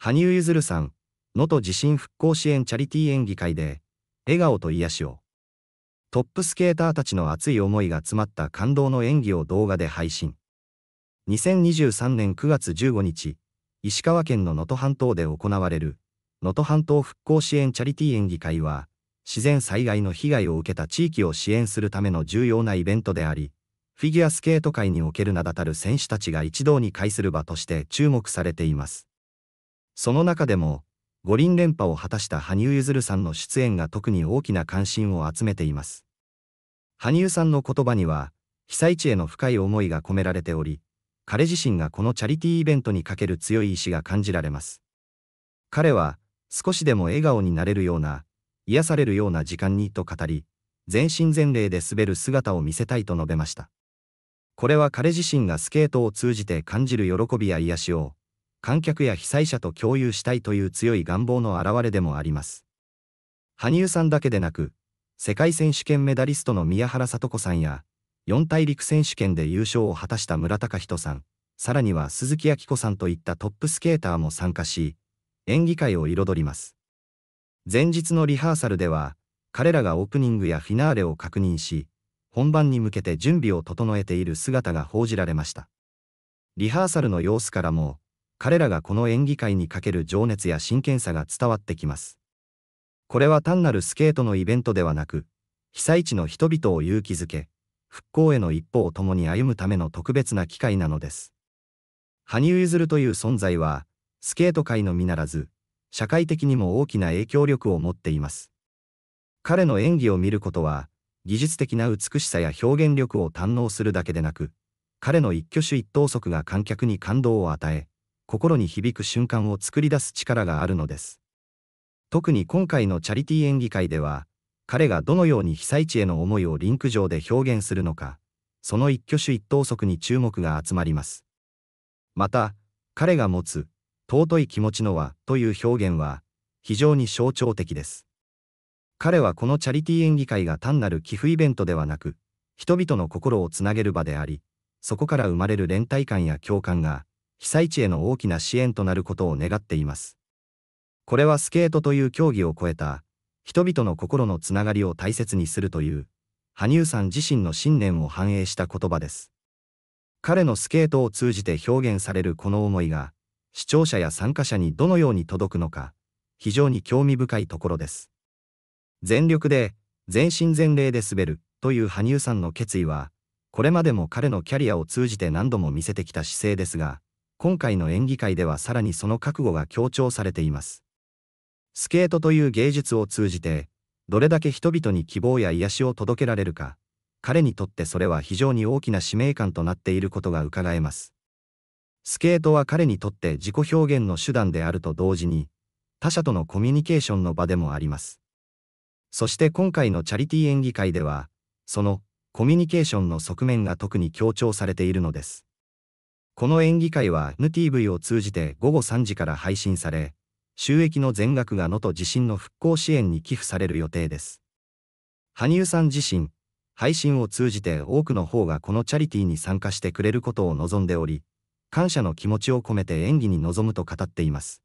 羽生結弦さん、能登地震復興支援チャリティー演技会で、笑顔と癒しを。トップスケーターたちの熱い思いが詰まった感動の演技を動画で配信。2023年9月15日、石川県の能登半島で行われる、能登半島復興支援チャリティー演技会は、自然災害の被害を受けた地域を支援するための重要なイベントであり、フィギュアスケート界における名だたる選手たちが一堂に会する場として注目されています。その中でも、五輪連覇を果たした羽生結弦さんの出演が特に大きな関心を集めています。羽生さんの言葉には、被災地への深い思いが込められており、彼自身がこのチャリティーイベントにかける強い意志が感じられます。彼は、少しでも笑顔になれるような、癒されるような時間にと語り、全身全霊で滑る姿を見せたいと述べました。これは彼自身がスケートを通じて感じる喜びや癒しを、観客や被災者と共有したいという強い願望の表れでもあります。羽生さんだけでなく、世界選手権メダリストの宮原聡子さんや、四大陸選手権で優勝を果たした村高人さん、さらには鈴木明子さんといったトップスケーターも参加し、演技会を彩ります。前日のリハーサルでは、彼らがオープニングやフィナーレを確認し、本番に向けて準備を整えている姿が報じられました。リハーサルの様子からも、彼らがこの演技会にかける情熱や真剣さが伝わってきます。これは単なるスケートのイベントではなく、被災地の人々を勇気づけ、復興への一歩を共に歩むための特別な機会なのです。羽生結弦という存在は、スケート界のみならず、社会的にも大きな影響力を持っています。彼の演技を見ることは、技術的な美しさや表現力を堪能するだけでなく、彼の一挙手一投足が観客に感動を与え、心に響く瞬間を作り出す力があるのです。特に今回のチャリティー演技会では、彼がどのように被災地への思いをリンク上で表現するのか、その一挙手一投足に注目が集まります。また、彼が持つ、尊い気持ちのはという表現は、非常に象徴的です。彼はこのチャリティー演技会が単なる寄付イベントではなく、人々の心をつなげる場であり、そこから生まれる連帯感や共感が、被災地への大きな支援となることを願っています。これはスケートという競技を超えた、人々の心のつながりを大切にするという、羽生さん自身の信念を反映した言葉です。彼のスケートを通じて表現されるこの思いが、視聴者や参加者にどのように届くのか、非常に興味深いところです。全力で、全身全霊で滑るという羽生さんの決意は、これまでも彼のキャリアを通じて何度も見せてきた姿勢ですが、今回の演技会ではさらにその覚悟が強調されています。スケートという芸術を通じて、どれだけ人々に希望や癒しを届けられるか、彼にとってそれは非常に大きな使命感となっていることがうかがえます。スケートは彼にとって自己表現の手段であると同時に、他者とのコミュニケーションの場でもあります。そして今回のチャリティー演技会では、そのコミュニケーションの側面が特に強調されているのです。この演技会は NTV を通じて午後3時から配信され、収益の全額が能登地震の復興支援に寄付される予定です。羽生さん自身、配信を通じて多くの方がこのチャリティーに参加してくれることを望んでおり、感謝の気持ちを込めて演技に臨むと語っています。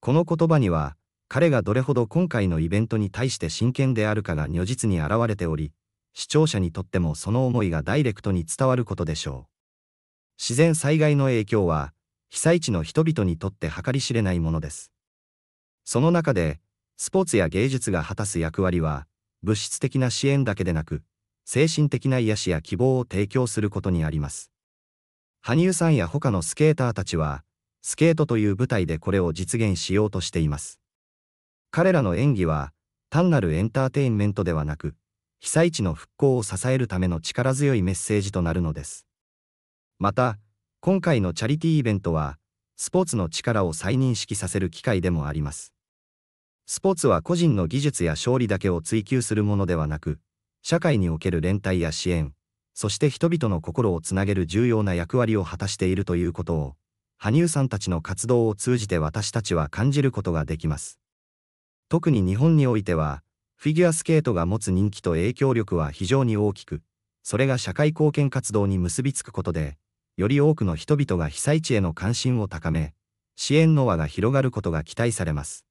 この言葉には、彼がどれほど今回のイベントに対して真剣であるかが如実に現れており、視聴者にとってもその思いがダイレクトに伝わることでしょう。自然災害の影響は、被災地の人々にとって計り知れないものです。その中で、スポーツや芸術が果たす役割は、物質的な支援だけでなく、精神的な癒しや希望を提供することにあります。羽生さんや他のスケーターたちは、スケートという舞台でこれを実現しようとしています。彼らの演技は、単なるエンターテインメントではなく、被災地の復興を支えるための力強いメッセージとなるのです。また、今回のチャリティーイベントは、スポーツの力を再認識させる機会でもあります。スポーツは個人の技術や勝利だけを追求するものではなく、社会における連帯や支援、そして人々の心をつなげる重要な役割を果たしているということを、羽生さんたちの活動を通じて私たちは感じることができます。特に日本においては、フィギュアスケートが持つ人気と影響力は非常に大きく、それが社会貢献活動に結びつくことで、より多くの人々が被災地への関心を高め、支援の輪が広がることが期待されます。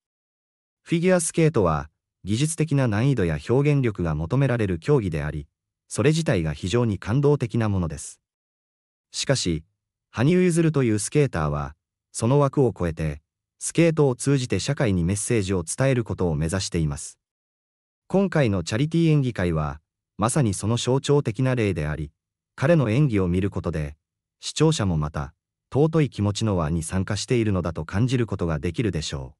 フィギュアスケートは、技術的な難易度や表現力が求められる競技であり、それ自体が非常に感動的なものです。しかし、羽生結弦というスケーターは、その枠を超えて、スケートを通じて社会にメッセージを伝えることを目指しています。今回のチャリティー演技会は、まさにその象徴的な例であり、彼の演技を見ることで、視聴者もまた、尊い気持ちの輪に参加しているのだと感じることができるでしょ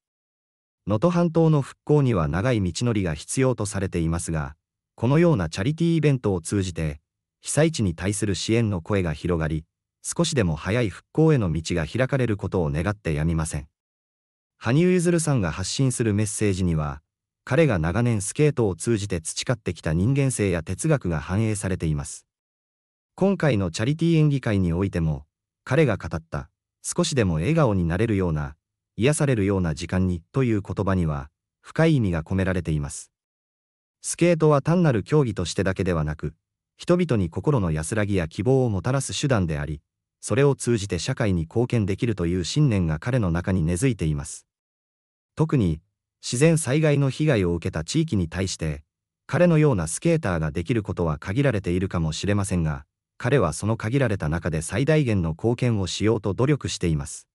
う。能登半島の復興には長い道のりが必要とされていますが、このようなチャリティーイベントを通じて、被災地に対する支援の声が広がり、少しでも早い復興への道が開かれることを願ってやみません。羽生結弦さんが発信するメッセージには、彼が長年スケートを通じて培ってきた人間性や哲学が反映されています。今回のチャリティー演技会においても、彼が語った、少しでも笑顔になれるような、癒されるような時間にという言葉には、深い意味が込められています。スケートは単なる競技としてだけではなく、人々に心の安らぎや希望をもたらす手段であり、それを通じて社会に貢献できるという信念が彼の中に根付いています。特に、自然災害の被害を受けた地域に対して、彼のようなスケーターができることは限られているかもしれませんが、彼はその限られた中で最大限の貢献をしようと努力しています。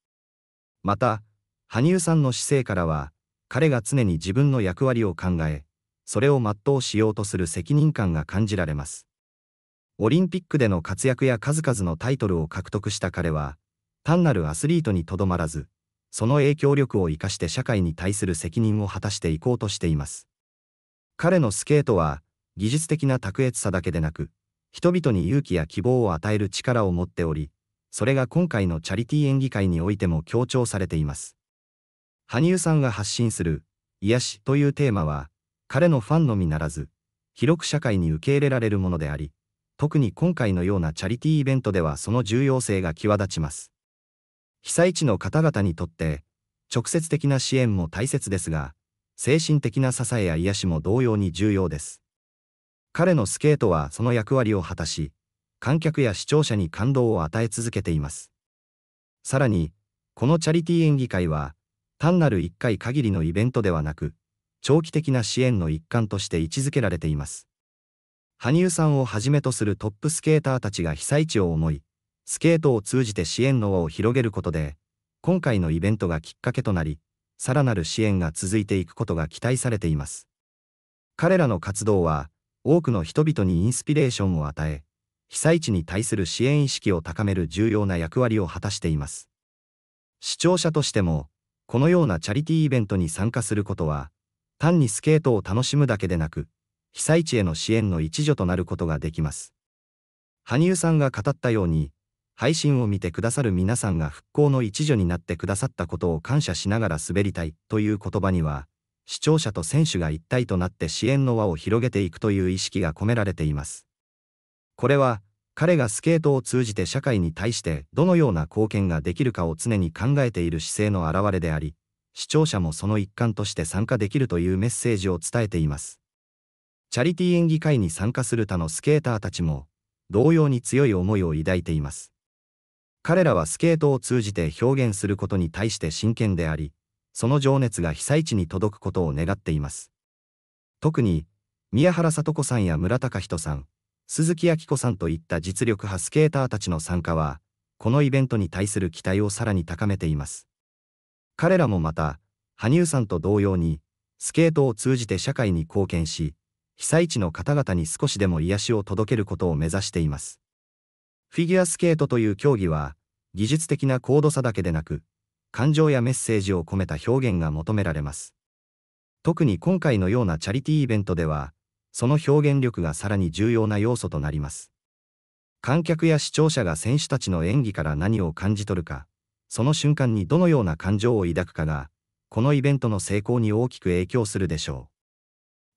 また、羽生さんの姿勢からは、彼が常に自分の役割を考え、それを全うしようとする責任感が感じられます。オリンピックでの活躍や数々のタイトルを獲得した彼は、単なるアスリートにとどまらず、その影響力を生かして社会に対する責任を果たしていこうとしています。彼のスケートは、技術的な卓越さだけでなく、人々に勇気や希望を与える力を持っており、それが今回のチャリティー演技会においても強調されています。羽生さんが発信する癒しというテーマは、彼のファンのみならず、広く社会に受け入れられるものであり、特に今回のようなチャリティーイベントではその重要性が際立ちます。被災地の方々にとって、直接的な支援も大切ですが、精神的な支えや癒しも同様に重要です。彼のスケートはその役割を果たし、観客や視聴者に感動を与え続けています。さらに、このチャリティー演技会は、単なる1回限りのイベントではなく、長期的な支援の一環として位置づけられています。羽生さんをはじめとするトップスケーターたちが被災地を思い、スケートを通じて支援の輪を広げることで、今回のイベントがきっかけとなり、さらなる支援が続いていくことが期待されています。彼らの活動は、多くの人々にインスピレーションを与え、被災地に対する支援意識を高める重要な役割を果たしています。視聴者としても、このようなチャリティーイベントに参加することは、単にスケートを楽しむだけでなく、被災地への支援の一助となることができます。羽生さんが語ったように、配信を見てくださる皆さんが復興の一助になってくださったことを感謝しながら滑りたいという言葉には、視聴者と選手が一体となって支援の輪を広げていくという意識が込められています。これは、彼がスケートを通じて社会に対してどのような貢献ができるかを常に考えている姿勢の表れであり、視聴者もその一環として参加できるというメッセージを伝えています。チャリティー演技会に参加する他のスケーターたちも、同様に強い思いを抱いています。彼らはスケートを通じて表現することに対して真剣であり、その情熱が被災地に届くことを願っています。特に、宮原聡子さんや村隆人さん、鈴木明子さんといった実力派スケーターたちの参加は、このイベントに対する期待をさらに高めています。彼らもまた、羽生さんと同様に、スケートを通じて社会に貢献し、被災地の方々に少しでも癒しを届けることを目指しています。フィギュアスケートという競技は、技術的な高度差だけでなく、感情やメッセージを込めた表現が求められます。特に今回のようなチャリティーイベントでは、その表現力がさらに重要な要素となります。観客や視聴者が選手たちの演技から何を感じ取るか、その瞬間にどのような感情を抱くかが、このイベントの成功に大きく影響するでしょう。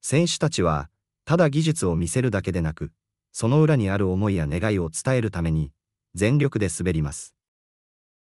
選手たちは、ただ技術を見せるだけでなく、その裏にある思いや願いを伝えるために、全力で滑ります。